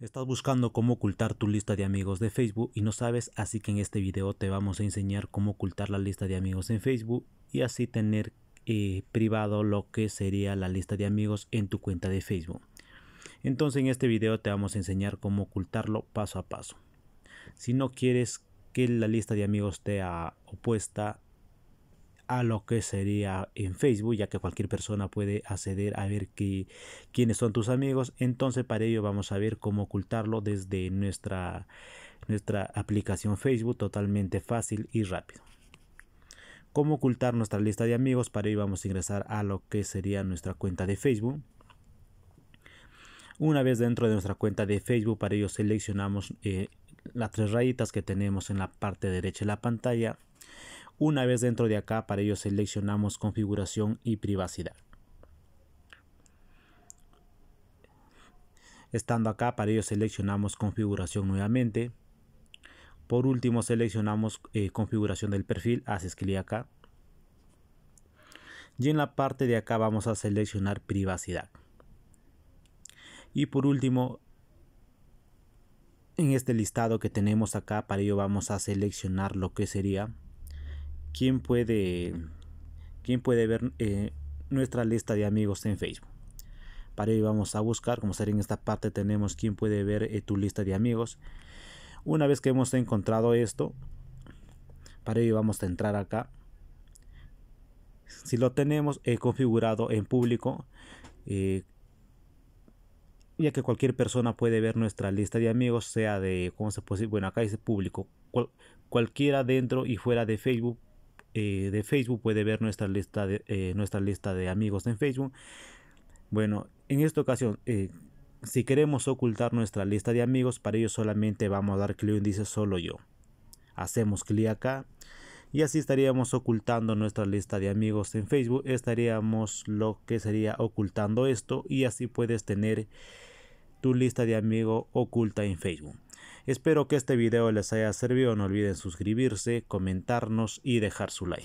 Estás buscando cómo ocultar tu lista de amigos de Facebook y no sabes, así que en este video te vamos a enseñar cómo ocultar la lista de amigos en Facebook y así tener eh, privado lo que sería la lista de amigos en tu cuenta de Facebook. Entonces en este video te vamos a enseñar cómo ocultarlo paso a paso. Si no quieres que la lista de amigos te opuesta a lo que sería en Facebook, ya que cualquier persona puede acceder a ver quiénes son tus amigos. Entonces para ello vamos a ver cómo ocultarlo desde nuestra, nuestra aplicación Facebook totalmente fácil y rápido. Cómo ocultar nuestra lista de amigos, para ello vamos a ingresar a lo que sería nuestra cuenta de Facebook. Una vez dentro de nuestra cuenta de Facebook, para ello seleccionamos eh, las tres rayitas que tenemos en la parte derecha de la pantalla una vez dentro de acá, para ello seleccionamos configuración y privacidad. Estando acá, para ello seleccionamos configuración nuevamente. Por último, seleccionamos eh, configuración del perfil, haces clic acá. Y en la parte de acá vamos a seleccionar privacidad. Y por último, en este listado que tenemos acá, para ello vamos a seleccionar lo que sería quién puede, quién puede ver eh, nuestra lista de amigos en Facebook. Para ello vamos a buscar, como ser en esta parte tenemos quién puede ver eh, tu lista de amigos. Una vez que hemos encontrado esto, para ello vamos a entrar acá. Si lo tenemos eh, configurado en público, eh, ya que cualquier persona puede ver nuestra lista de amigos, sea de, ¿cómo se puede decir? Bueno, acá dice público. cualquiera dentro y fuera de Facebook eh, de Facebook, puede ver nuestra lista de, eh, nuestra lista de amigos en Facebook. Bueno, en esta ocasión, eh, si queremos ocultar nuestra lista de amigos, para ello solamente vamos a dar clic en dice solo yo. Hacemos clic acá y así estaríamos ocultando nuestra lista de amigos en Facebook. Estaríamos lo que sería ocultando esto y así puedes tener tu lista de amigos oculta en Facebook. Espero que este video les haya servido. No olviden suscribirse, comentarnos y dejar su like.